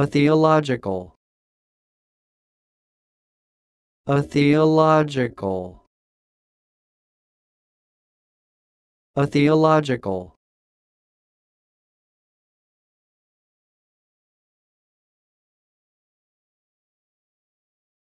A theological. A theological. A theological.